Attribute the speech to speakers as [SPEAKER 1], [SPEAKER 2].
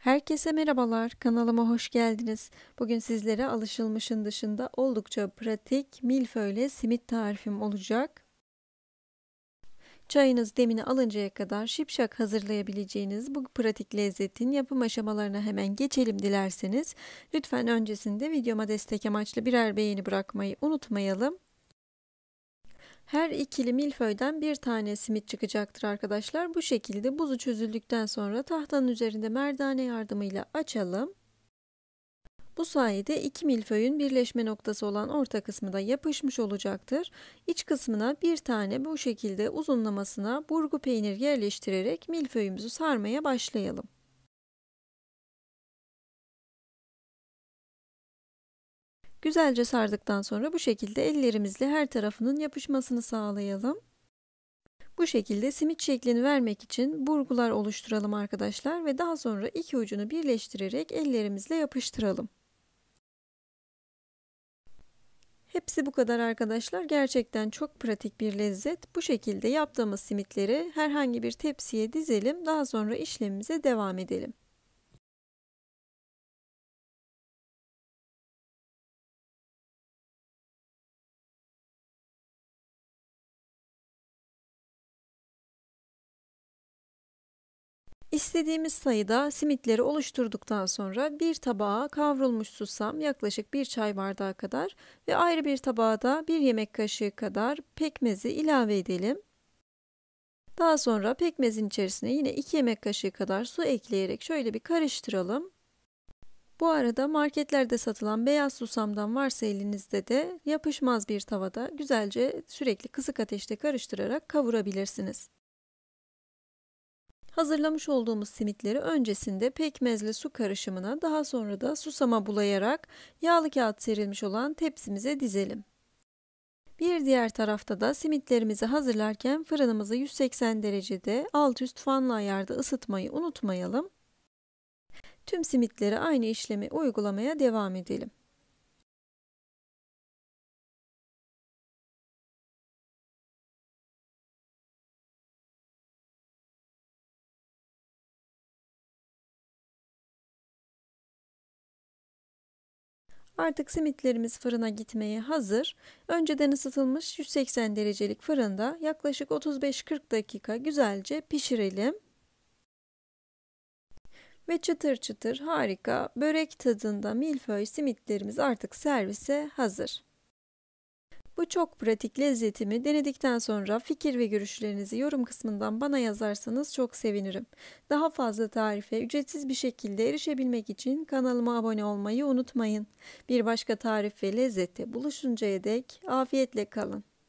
[SPEAKER 1] Herkese merhabalar, kanalıma hoş geldiniz. Bugün sizlere alışılmışın dışında oldukça pratik milföyle simit tarifim olacak. Çayınız demini alıncaya kadar şipşak hazırlayabileceğiniz bu pratik lezzetin yapım aşamalarına hemen geçelim dilerseniz. Lütfen öncesinde videoma destek amaçlı birer beğeni bırakmayı unutmayalım. Her ikili milföyden bir tane simit çıkacaktır arkadaşlar. Bu şekilde buzu çözüldükten sonra tahtanın üzerinde merdane yardımıyla açalım. Bu sayede iki milföyün birleşme noktası olan orta kısmı da yapışmış olacaktır. İç kısmına bir tane bu şekilde uzunlamasına burgu peynir yerleştirerek milföyümüzü sarmaya başlayalım. Güzelce sardıktan sonra bu şekilde ellerimizle her tarafının yapışmasını sağlayalım. Bu şekilde simit şeklini vermek için burgular oluşturalım arkadaşlar ve daha sonra iki ucunu birleştirerek ellerimizle yapıştıralım. Hepsi bu kadar arkadaşlar. Gerçekten çok pratik bir lezzet. Bu şekilde yaptığımız simitleri herhangi bir tepsiye dizelim. Daha sonra işlemimize devam edelim. İstediğimiz sayıda simitleri oluşturduktan sonra bir tabağa kavrulmuş susam yaklaşık bir çay bardağı kadar ve ayrı bir tabağa da bir yemek kaşığı kadar pekmezi ilave edelim. Daha sonra pekmezin içerisine yine 2 yemek kaşığı kadar su ekleyerek şöyle bir karıştıralım. Bu arada marketlerde satılan beyaz susamdan varsa elinizde de yapışmaz bir tavada güzelce sürekli kısık ateşte karıştırarak kavurabilirsiniz. Hazırlamış olduğumuz simitleri öncesinde pekmezle su karışımına daha sonra da susama bulayarak yağlı kağıt serilmiş olan tepsimize dizelim. Bir diğer tarafta da simitlerimizi hazırlarken fırınımızı 180 derecede alt üst fanlı ayarda ısıtmayı unutmayalım. Tüm simitleri aynı işlemi uygulamaya devam edelim. Artık simitlerimiz fırına gitmeye hazır. Önceden ısıtılmış 180 derecelik fırında yaklaşık 35-40 dakika güzelce pişirelim. Ve çıtır çıtır harika börek tadında milföy simitlerimiz artık servise hazır. Bu çok pratik lezzetimi denedikten sonra fikir ve görüşlerinizi yorum kısmından bana yazarsanız çok sevinirim. Daha fazla tarife ücretsiz bir şekilde erişebilmek için kanalıma abone olmayı unutmayın. Bir başka tarif ve lezzette buluşuncaya dek afiyetle kalın.